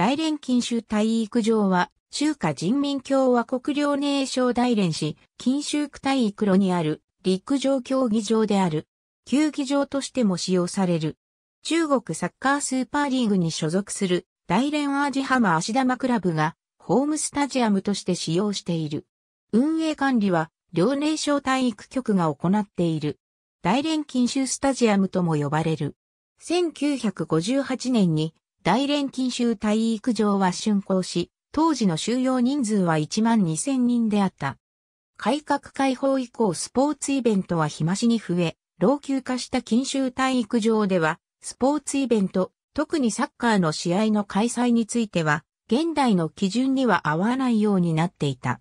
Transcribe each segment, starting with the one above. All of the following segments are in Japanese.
大連禁州体育場は、中華人民共和国遼寧省大連市、禁州区体育路にある陸上競技場である。球技場としても使用される。中国サッカースーパーリーグに所属する大連アージハマ足玉クラブがホームスタジアムとして使用している。運営管理は遼寧省体育局が行っている。大連禁州スタジアムとも呼ばれる。1958年に大連禁州体育場は竣工し、当時の収容人数は1万2000人であった。改革開放以降スポーツイベントは日増しに増え、老朽化した禁州体育場では、スポーツイベント、特にサッカーの試合の開催については、現代の基準には合わないようになっていた。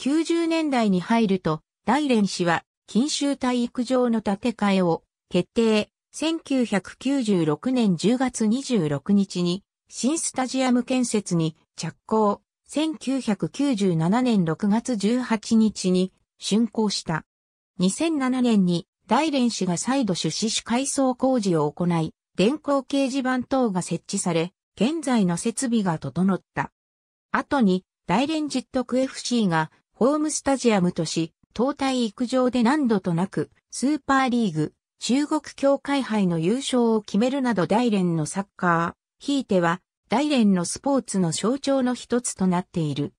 90年代に入ると、大連市は、禁州体育場の建て替えを決定、1996年10月26日に新スタジアム建設に着工、1997年6月18日に竣工した。2007年に大連市が再度出資し改装工事を行い、電光掲示板等が設置され、現在の設備が整った。後に大連実徳 FC がホームスタジアムとし、東大陸上で何度となくスーパーリーグ、中国協会杯の優勝を決めるなど大連のサッカー、ひいては大連のスポーツの象徴の一つとなっている。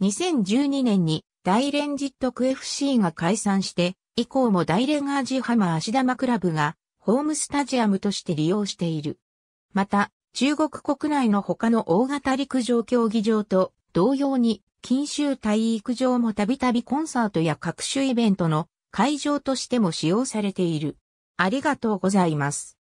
2012年に大連ジットク FC が解散して、以降も大連アージハマ足玉クラブがホームスタジアムとして利用している。また、中国国内の他の大型陸上競技場と同様に近州体育場もたびたびコンサートや各種イベントの会場としても使用されている。ありがとうございます。